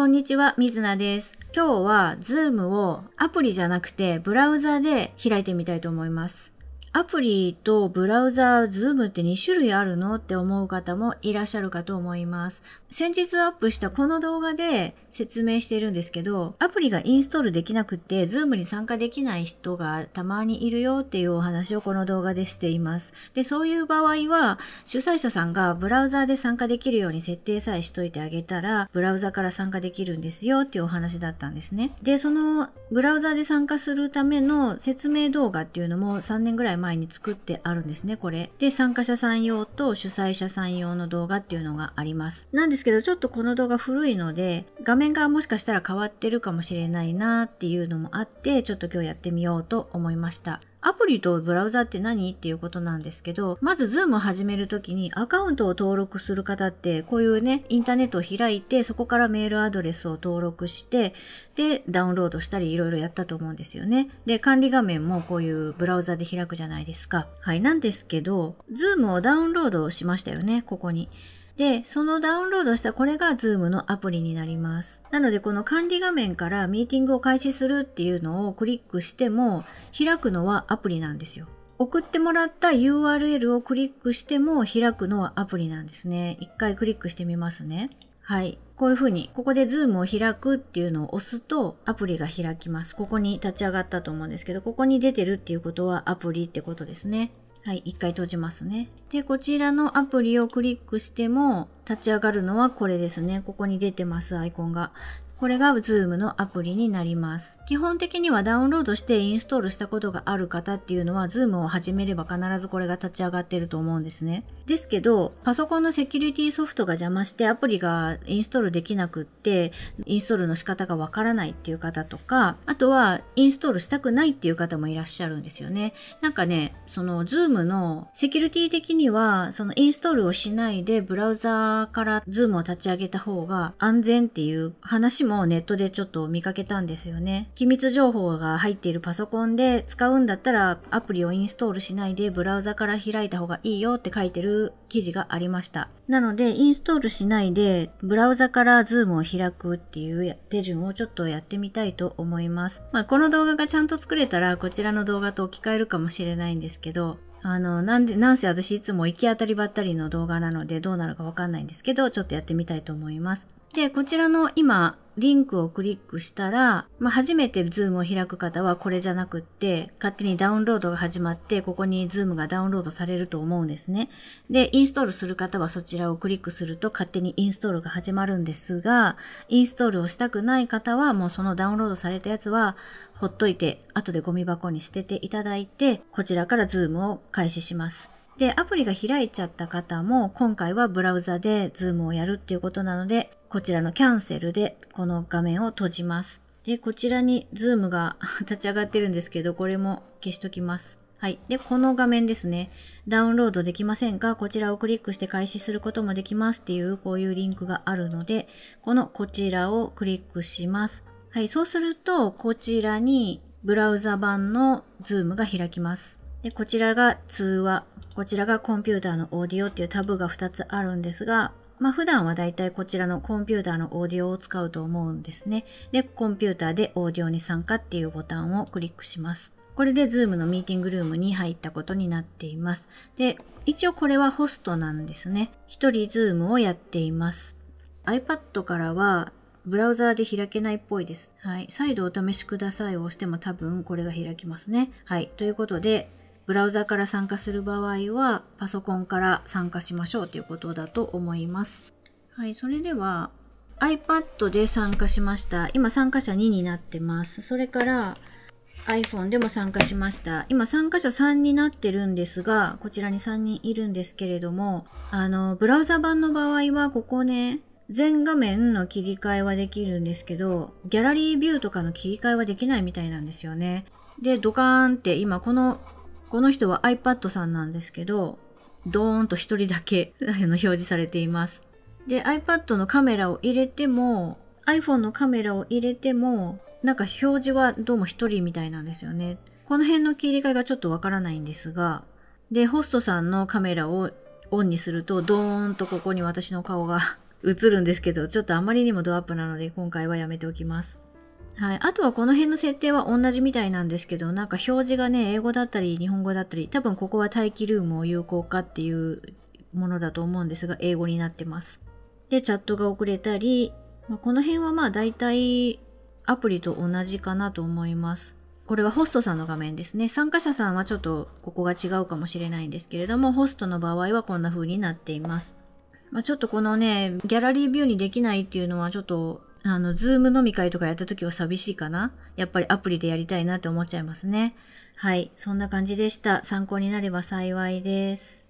こんにちは、みずなです。今日は Zoom をアプリじゃなくてブラウザで開いてみたいと思います。アプリとブラウザー、ズームって2種類あるのって思う方もいらっしゃるかと思います。先日アップしたこの動画で説明してるんですけど、アプリがインストールできなくて、ズームに参加できない人がたまにいるよっていうお話をこの動画でしています。で、そういう場合は、主催者さんがブラウザーで参加できるように設定さえしといてあげたら、ブラウザから参加できるんですよっていうお話だったんですね。で、そのブラウザで参加するための説明動画っていうのも3年ぐらい前前に作ってあるんですね、これ。で、参加者さん用と主催者さん用の動画っていうのがあります。なんですけど、ちょっとこの動画古いので、画面がもしかしたら変わってるかもしれないなっていうのもあって、ちょっと今日やってみようと思いました。アプリとブラウザって何っていうことなんですけど、まず Zoom を始めるときにアカウントを登録する方って、こういうね、インターネットを開いて、そこからメールアドレスを登録して、で、ダウンロードしたりいろいろやったと思うんですよね。で、管理画面もこういうブラウザで開くじゃないですか。はい、なんですけど、Zoom をダウンロードしましたよね、ここに。で、そのダウンロードしたこれが Zoom のアプリになります。なので、この管理画面からミーティングを開始するっていうのをクリックしても、開くのはアプリなんですよ。送ってもらった URL をクリックしても開くのはアプリなんですね。一回クリックしてみますね。はい。こういうふうに、ここで Zoom を開くっていうのを押すとアプリが開きます。ここに立ち上がったと思うんですけど、ここに出てるっていうことはアプリってことですね。はい、一回閉じますね。で、こちらのアプリをクリックしても立ち上がるのはこれですね。ここに出てます、アイコンが。これが Zoom のアプリになります。基本的にはダウンロードしてインストールしたことがある方っていうのは Zoom を始めれば必ずこれが立ち上がってると思うんですね。ですけど、パソコンのセキュリティソフトが邪魔してアプリがインストールできなくって、インストールの仕方がわからないっていう方とか、あとはインストールしたくないっていう方もいらっしゃるんですよね。なんかね、その Zoom のセキュリティ的には、そのインストールをしないでブラウザーから Zoom を立ち上げた方が安全っていう話ももネットでちょっと見かけたんですよね。機密情報が入っているパソコンで使うんだったらアプリをインストールしないでブラウザから開いた方がいいよって書いてる記事がありました。なのでインストールしないでブラウザからズームを開くっていう手順をちょっとやってみたいと思います。まあ、この動画がちゃんと作れたらこちらの動画と置き換えるかもしれないんですけど、あの、なんで、なんせ私いつも行き当たりばったりの動画なのでどうなるかわかんないんですけど、ちょっとやってみたいと思います。で、こちらの今、リンクをクリックしたら、まあ、初めて Zoom を開く方はこれじゃなくって、勝手にダウンロードが始まって、ここに Zoom がダウンロードされると思うんですね。で、インストールする方はそちらをクリックすると勝手にインストールが始まるんですが、インストールをしたくない方はもうそのダウンロードされたやつはほっといて、後でゴミ箱に捨てていただいて、こちらからズームを開始します。で、アプリが開いちゃった方も、今回はブラウザで Zoom をやるっていうことなので、こちらのキャンセルでこの画面を閉じます。で、こちらに Zoom が 立ち上がってるんですけど、これも消しときます。はい。で、この画面ですね。ダウンロードできませんが、こちらをクリックして開始することもできますっていう、こういうリンクがあるので、このこちらをクリックします。はい。そうすると、こちらにブラウザ版の Zoom が開きます。で、こちらが通話こちらがコンピューターのオーディオっていうタブが2つあるんですが、まあ、普段はだいたいこちらのコンピューターのオーディオを使うと思うんですね。で、コンピューターでオーディオに参加っていうボタンをクリックします。これで Zoom のミーティングルームに入ったことになっています。で、一応これはホストなんですね。一人 Zoom をやっています。iPad からはブラウザーで開けないっぽいです。はい。再度お試しくださいを押しても多分これが開きますね。はい。ということで、ブラウザから参加する場合はパソコンから参加しましょうということだと思います。はい、それでは iPad で参加しました。今参加者2になってます。それから iPhone でも参加しました。今参加者3になってるんですが、こちらに3人いるんですけれども、あの、ブラウザ版の場合はここね、全画面の切り替えはできるんですけど、ギャラリービューとかの切り替えはできないみたいなんですよね。で、ドカーンって今このこの人は iPad さんなんですけど、ドーンと1人だけ 表示されています。で、iPad のカメラを入れても、iPhone のカメラを入れても、なんか表示はどうも1人みたいなんですよね。この辺の切り替えがちょっとわからないんですが、で、ホストさんのカメラをオンにすると、ドーンとここに私の顔が 映るんですけど、ちょっとあまりにもドアップなので今回はやめておきます。はい。あとはこの辺の設定は同じみたいなんですけど、なんか表示がね、英語だったり日本語だったり、多分ここは待機ルームを有効化っていうものだと思うんですが、英語になってます。で、チャットが遅れたり、まあ、この辺はまあ大体アプリと同じかなと思います。これはホストさんの画面ですね。参加者さんはちょっとここが違うかもしれないんですけれども、ホストの場合はこんな風になっています。まあ、ちょっとこのね、ギャラリービューにできないっていうのはちょっとあの、ズーム飲み会とかやった時は寂しいかなやっぱりアプリでやりたいなって思っちゃいますね。はい。そんな感じでした。参考になれば幸いです。